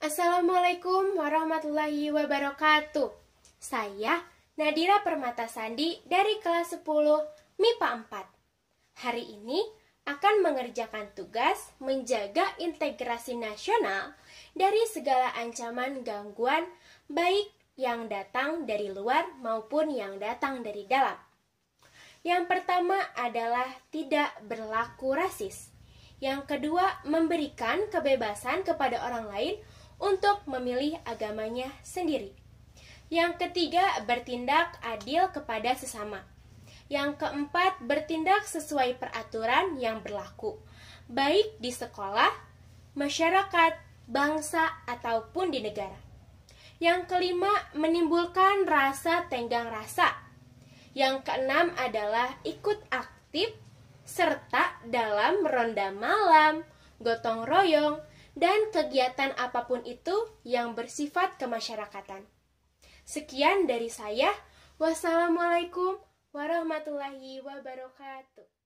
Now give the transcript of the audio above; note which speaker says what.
Speaker 1: Assalamualaikum warahmatullahi wabarakatuh. Saya Nadira Permata Sandi dari kelas 10 MIPA 4. Hari ini akan mengerjakan tugas menjaga integrasi nasional dari segala ancaman gangguan baik yang datang dari luar maupun yang datang dari dalam. Yang pertama adalah tidak berlaku rasis. Yang kedua, memberikan kebebasan kepada orang lain untuk memilih agamanya sendiri. Yang ketiga, bertindak adil kepada sesama. Yang keempat, bertindak sesuai peraturan yang berlaku, baik di sekolah, masyarakat, bangsa, ataupun di negara. Yang kelima, menimbulkan rasa tenggang rasa. Yang keenam adalah ikut aktif serta dalam ronda malam, gotong royong, dan kegiatan apapun itu yang bersifat kemasyarakatan. Sekian dari saya. Wassalamualaikum warahmatullahi wabarakatuh.